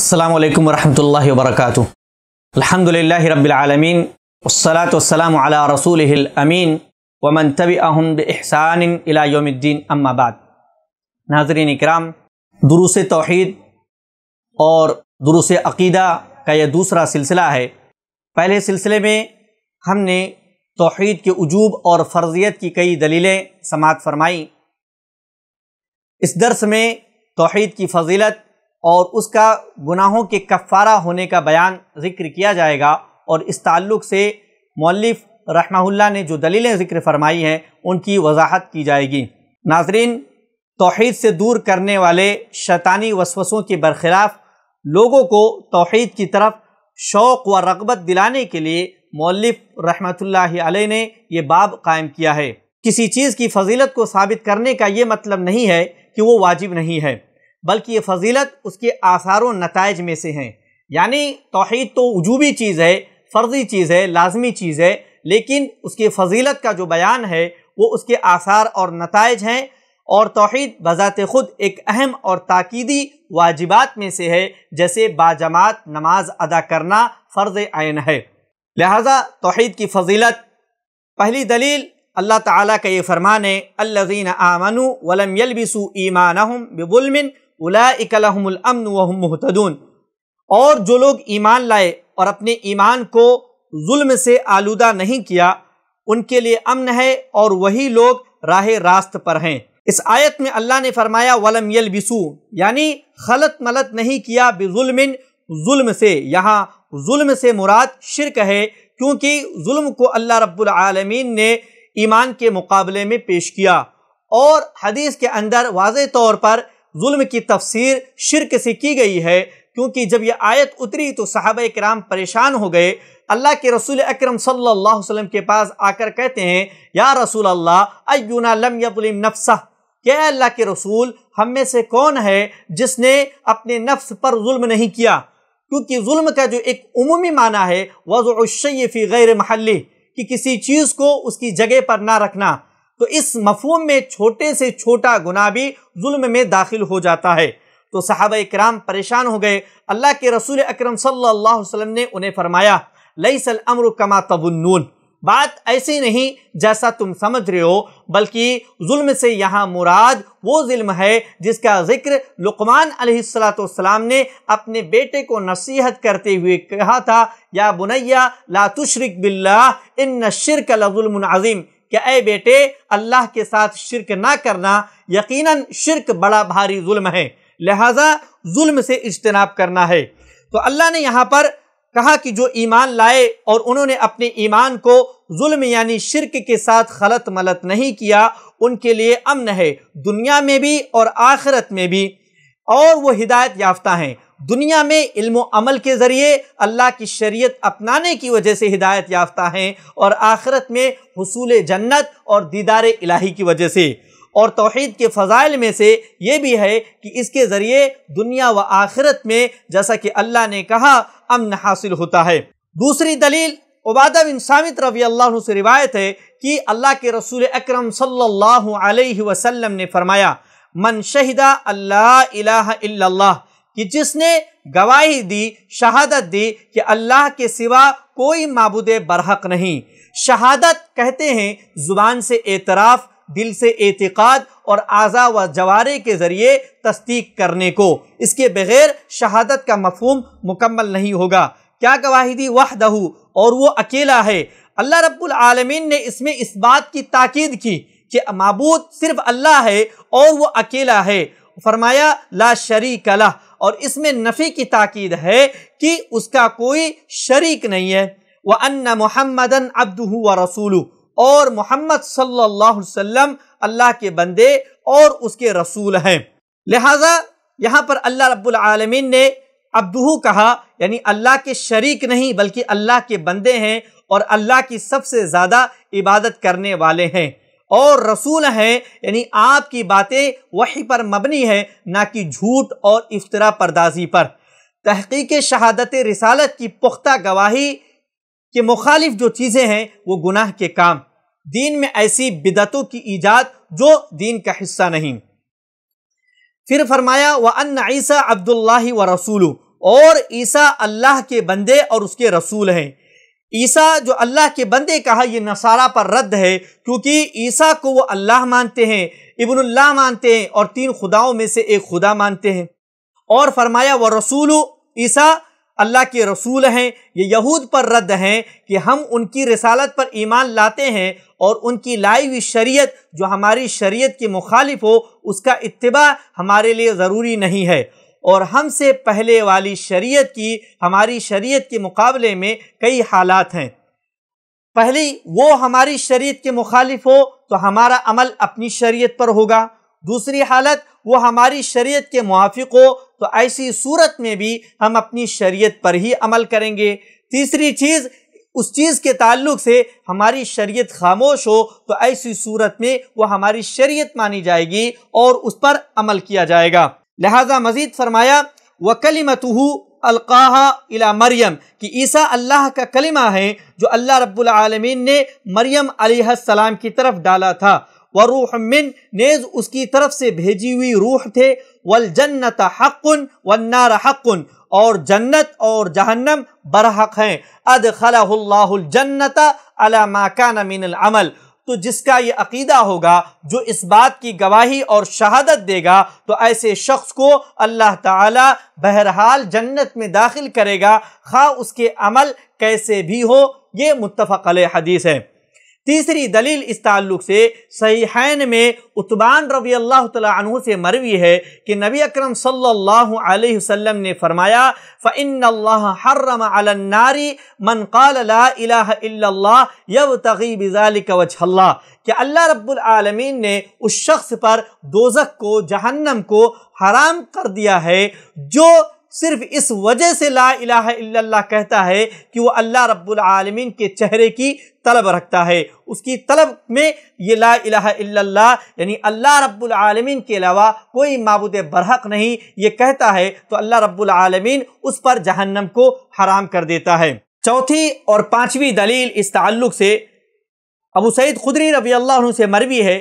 अल्लाम वरहमल वर्क अलहमदिल्ला रबालमीन वसलातम अला रसूल अमीन वमन तब अहमसान योमद्दीन अम्माबाद नाजरीन इक्राम दुरुस तोहद और दुरुस अकीदा का यह दूसरा सिलसिला है पहले सिलसिले में हमने तोहद के अजूब और फ़र्जियत की कई दलीलें समात फरमाई इस दर्स में तोहद की फजीलत और उसका गुनाहों के कफ़ारा होने का बयान ज़िक्र किया जाएगा और इस ताल्लुक़ से मौलिफ रहमाहुल्ला ने जो दलीलें ज़िक्र फरमाई हैं उनकी वजाहत की जाएगी नाजरीन तोहद से दूर करने वाले शैतानी वसवसों के बरखिलाफ़ लोगों को तोहद की तरफ शौक़ व रगबत दिलाने के लिए मौलफ़ रहमतुल्ला ने यह बाब कायम किया है किसी चीज़ की फजीलत को साबित करने का ये मतलब नहीं है कि वो वाजिब नहीं है बल्कि ये फजीलत उसके आसार नतज में से हैं यानी तोहद तो वजूबी चीज़ है फ़र्ज़ी चीज़ है लाजमी चीज़ है लेकिन उसके फजीलत का जो बयान है वो उसके आसार और नतज हैं और तोहद बज़ात ख़ुद एक अहम और ताकीदी वाजिबात में से है जैसे बाजमात नमाज अदा करना फ़र्ज़ आयन है लिहाजा तोहद की फजीलत पहली दलील अल्लाह ताला का ये फरमान है अल्लज़ीन आमनु वलम यलबिसु ईमान बिबुलमिन उला इकलहमन और जो लोग ईमान लाए और अपने ईमान को जुल्म से आलूदा नहीं किया उनके लिए अमन है और वही लोग राह रास्त पर हैं इस आयत में अल्लाह ने फरमाया वलम यल बिसू यानी खलत मलत नहीं किया बेजुलमिन जुल्म से यहाँ जुल्म से मुराद शिरक है क्योंकि जुल्म को अल्लाह रब्बुल रबालमीन ने ईमान के मुकाबले में पेश किया और हदीस के अंदर वाज तौर पर जुल्म की तफसीर शिरक से की गई है क्योंकि जब यह आयत उतरी तो साहब कराम परेशान हो गए अल्लाह के रसूल अक्रम सल्लाम के पास आकर कहते हैं या रसूल अल्लाह अयुना यबलिम नफसा क्या अल्लाह के रसूल हम में से कौन है जिसने अपने नफ्स पर जुल्म नहीं किया क्योंकि जुल्म का जो एक उमूमी माना है वज़ फी गैर महल्ली कि किसी चीज़ को उसकी जगह पर ना रखना तो इस मफहम में छोटे से छोटा गुना भी जुल्म में दाखिल हो जाता है तो साहब कराम परेशान हो गए अल्लाह के रसूल अक्रम सल्लाम ने उन्हें फरमाया सल अमर कमा तबुन्नून बात ऐसी नहीं जैसा तुम समझ रहे हो बल्कि जुल्म से यहाँ मुराद वो जुल्म है जिसका जिक्र लुकमान अलीसलाम ने अपने बेटे को नसीहत करते हुए कहा था या बुनैया लातुशरक बिल्ला इन शिरक लजुल्म अजीम कि अय बेटे अल्लाह के साथ शिरक ना करना यकीन शिरक बड़ा भारी जुल्म है लिहाजा जुल्म से इज्तनाब करना है तो अल्लाह ने यहाँ पर कहा कि जो ईमान लाए और उन्होंने अपने ईमान को जुल्म यानी शिरक के साथ खलत मलत नहीं किया उनके लिए अमन है दुनिया में भी और आखिरत में भी और वो हिदायत याफ्ता हैं दुनिया में इल्म अमल के ज़रिए अल्लाह की शरीयत अपनाने की वजह से हिदायत याफ्ता हैं और आखिरत में हसूल जन्नत और दीदार इलाही की वजह से और तोहद के फ़ाइल में से ये भी है कि इसके ज़रिए दुनिया व आखिरत में जैसा कि अल्लाह ने कहा अमन हासिल होता है दूसरी दलील उबादा बिन सामित रवी अल्लाह से रिवायत है कि अल्लाह के रसूल अक्रम सल्ला अलैहि ने फरमाया मन शहीदा अल्लाह इलाह कि जिसने गवाही दी शहादत दी कि अल्लाह के सिवा कोई मबूद बरहक नहीं शहादत कहते हैं ज़ुबान से एतराफ़ दिल से एतिकाद और आज़ा व जवारे के ज़रिए तस्दीक करने को इसके बगैर शहादत का मफहम मुकम्मल नहीं होगा क्या गवाही दी वह दहू और वो अकेला है अल्लाह रब्बुल आलमीन ने इसमें इस बात की ताकीद की कि मबूद सिर्फ अल्लाह है और वो अकेला है फरमाया ला शरीक कला और इसमें नफ़ी की ताकीद है कि उसका कोई शरीक नहीं है व अन मोहम्मदन अब्दू व रसूल और मोहम्मद सल्लल्लाहु अलैहि वसल्लम अल्लाह के बंदे और उसके रसूल हैं लिहाजा यहाँ पर अल्लाह रब्बुल आलमीन ने अब्दू कहा यानी अल्लाह के शरीक नहीं बल्कि अल्लाह के बंदे हैं और अल्लाह की सबसे ज़्यादा इबादत करने वाले हैं और रसूल हैं यानी आपकी बातें वही पर मबनी है ना कि झूठ और इफ्तरा परदाजी पर तहकीक शहादत रिसालत की पुख्ता गवाही के मुखालिफ जो चीज़ें हैं वो गुनाह के काम दीन में ऐसी बिदतों की ईजाद जो दीन का हिस्सा नहीं फिर फरमाया व अन ईसा अब्दुल्ला व रसूलू और ईसा अल्लाह के बंदे और उसके रसूल हैं ईसा जो अल्लाह के बंदे कहा यह नसारा पर रद्द है क्योंकि ईसा को वो अल्लाह मानते हैं इबनुल्लाह मानते हैं और तीन खुदाओं में से एक खुदा मानते हैं और फरमाया व रसूल ईसा अल्लाह के रसूल हैं ये यहूद पर रद्द हैं कि हम उनकी रसालत पर ईमान लाते हैं और उनकी लाई हुई शरीय जो हमारी शरीय के मुखालिफ हो उसका इतबा हमारे लिए ज़रूरी नहीं है और हमसे पहले वाली शरीयत की हमारी शरीयत के मुकाबले में कई हालात हैं पहली वो हमारी शरीयत के मुखालिफ हो तो हमारा अमल अपनी शरीयत पर होगा दूसरी हालत वो हमारी शरीयत के मुआफ़ हो तो ऐसी सूरत में भी हम अपनी शरीयत पर ही अमल करेंगे तीसरी चीज़ उस चीज़ के ताल्लुक से हमारी शरीयत खामोश हो तो ऐसी सूरत में वो हमारी शरीयत मानी जाएगी और उस पर अमल किया जाएगा लिहाजा मजीद फरमाया व कलिमतहू अलकाहा इला मरियम कि ईसा अल्लाह का कलिमा है जो अल्लाह रब्बुल ने मरियम अलैहिस्सलाम की तरफ डाला था व रूह मिन नेज उसकी तरफ से भेजी हुई रूह थे वल जन्नत हकन व नार हक़ुन और जन्नत और जहन्नम बरहक हैं अद खलाजन्नत अला माकान मिन अमल तो जिसका ये अकीदा होगा जो इस बात की गवाही और शहादत देगा तो ऐसे शख्स को अल्लाह ताला बहरहाल जन्नत में दाखिल करेगा खा उसके अमल कैसे भी हो ये मुतफ़ल हदीस है तीसरी दलील इस ताल्लुक से सहीहन में उतबान रबी अल्लाह तु से मरवी है कि नबी अक्रम सल्लाम ने फरमाया फ़िन हर्रम मन काल यब तगीब कि अल्लाह रब्लमीन ने उस शख्स पर दोजक को जहन्नम को हराम कर दिया है जो सिर्फ इस वजह से ला इला कहता है कि वो अल्लाह रब्बुल के चेहरे की तलब रखता है उसकी तलब में ये ला इलाह यानी अल्लाह रब्बुल के अलावा कोई मबूद बरहक नहीं ये कहता है तो अल्लाह रब्बुल उस पर जहन्नम को हराम कर देता है चौथी और पाँचवीं दलील इस तल्लुक़ से अबू सैद खुदरी रबी अल्लाह से मरवी है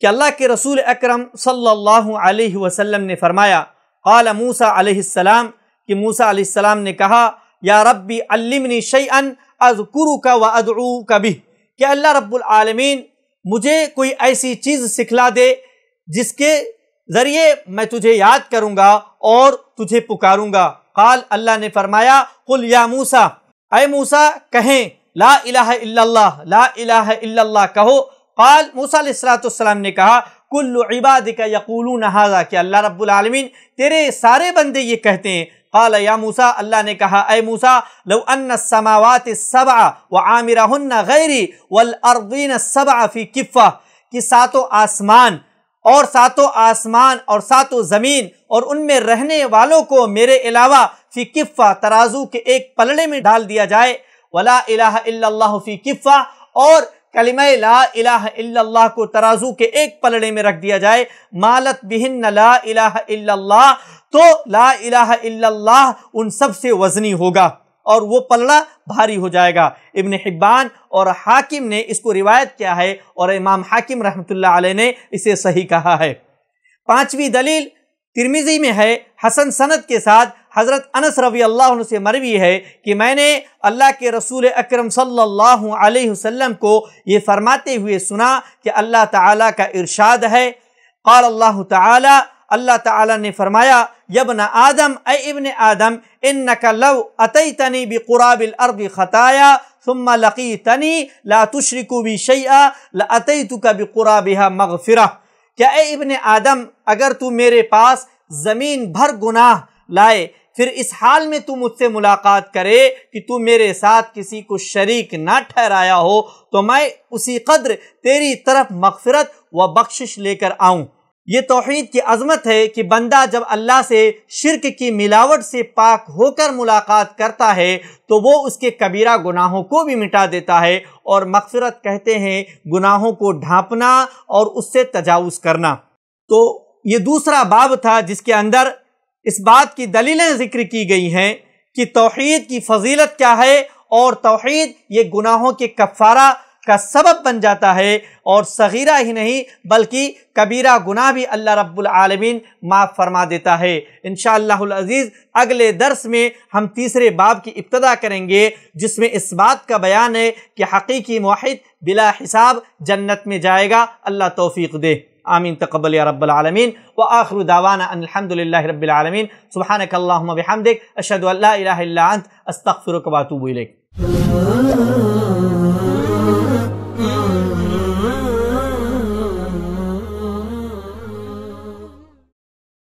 कि अल्लाह के रसूल अक्रम सल्ला अलैहि ने फरमाया काला मूसा अलैहिस्सलाम कि मूसा अलैहिस्सलाम ने कहा या रब्बी अल्लिमनी शैअन अजकुरु व अदरू का कि अल्लाह रब्बुल आलमीन मुझे कोई ऐसी चीज़ सिखला दे जिसके ज़रिए मैं तुझे याद करूँगा और तुझे पुकारूँगा काल अल्लाह ने फरमाया कुल या मूसा अय मूसा कहें ला इलाह इल्लल्लाह ला इलाह इल्लल्लाह कहो काल मूसा सलाम ने कहा कुल्लु इबाद का यकूलू नहाजा कि अल्लाह रब्बुल आलमीन तेरे सारे बंदे ये कहते हैं قال يا موسى अल्लाह ने कहा اے موسی لو ان السماوات السبع व غيري गैरी السبع في كفه फी किफ़ा कि اور आसमान और اور आसमान और اور ज़मीन और उनमें रहने वालों को मेरे अलावा फ़ी किफ़ा तराजू के एक पलड़े में डाल दिया जाए اله الا الله फ़ी किफ़ा और कलिमा ला इलाह को तराजू के एक पलड़े में रख दिया जाए मालत बिहन ला इलाह तो ला इलाह उन सब से वजनी होगा और वो पलड़ा भारी हो जाएगा इब्ने हिब्बान और हाकिम ने इसको रिवायत किया है और इमाम हाकिम रहमतुल्लाह अलैह ने इसे सही कहा है पांचवी दलील तिरमिजी में है हसन सनद के साथ हज़रत अनस रवी अल्लाह से मरवी है कि मैंने अल्लाह के रसूल अकरम सल्लल्लाहु अलैहि वसल्लम को ये फरमाते हुए सुना कि अल्लाह ताला का इरशाद है क़ाल अल्लाह ताला अल्लाह ताला ने फरमाया यबन आदम ए इबन आदम इन नका लव अतई तनी कुराबिल अरब ख़ताया सुम लकी तनी लातुशरिकु भी शैया लतई भी कभी कुराबिहा मगफिरा क्या ए इबन आदम अगर तू मेरे पास ज़मीन भर गुनाह लाए फिर इस हाल में तू मुझसे मुलाकात करे कि तू मेरे साथ किसी को शरीक ना ठहराया हो तो मैं उसी कदर तेरी तरफ मगफरत व बख्शिश लेकर आऊँ ये तोहद की अजमत है कि बंदा जब अल्लाह से शिरक की मिलावट से पाक होकर मुलाकात करता है तो वो उसके कबीरा गुनाहों को भी मिटा देता है और मगफरत कहते हैं गुनाहों को ढांपना और उससे तजावज़ करना तो ये दूसरा बाब था जिसके अंदर इस बात की दलीलें जिक्र की गई हैं कि तोहहीद की फजीलत क्या है और तोहहीद ये गुनाहों के कफ़ारा का सबब बन जाता है और सगीरा ही नहीं बल्कि कबीरा गुनाह भी अल्लाह रब्बुल आलमीन माफ़ फरमा देता है इन अज़ीज़ अगले दर्स में हम तीसरे बाब की इब्तदा करेंगे जिसमें इस बात का बयान है कि हकीकी वाहिद बिला हिसाब जन्नत में जाएगा अल्लाह तोफ़ी दे آمين تقبل يا رب العالمين وآخر دعوانا أن الحمد لله رب العالمين سبحانك اللهم بحمدك أشهد أن لا إله إلا أنت أستغفرك وأتوب إليك